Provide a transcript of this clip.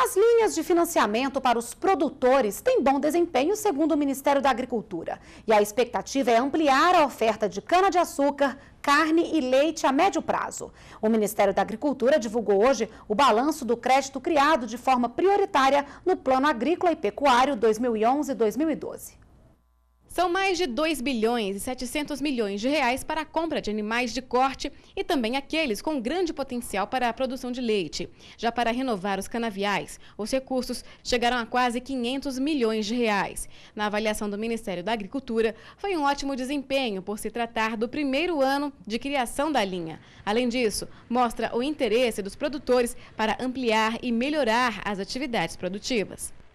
As linhas de financiamento para os produtores têm bom desempenho, segundo o Ministério da Agricultura. E a expectativa é ampliar a oferta de cana-de-açúcar, carne e leite a médio prazo. O Ministério da Agricultura divulgou hoje o balanço do crédito criado de forma prioritária no Plano Agrícola e Pecuário 2011-2012. São mais de 2 bilhões e 700 milhões de reais para a compra de animais de corte e também aqueles com grande potencial para a produção de leite. Já para renovar os canaviais, os recursos chegaram a quase 500 milhões de reais. Na avaliação do Ministério da Agricultura, foi um ótimo desempenho por se tratar do primeiro ano de criação da linha. Além disso, mostra o interesse dos produtores para ampliar e melhorar as atividades produtivas.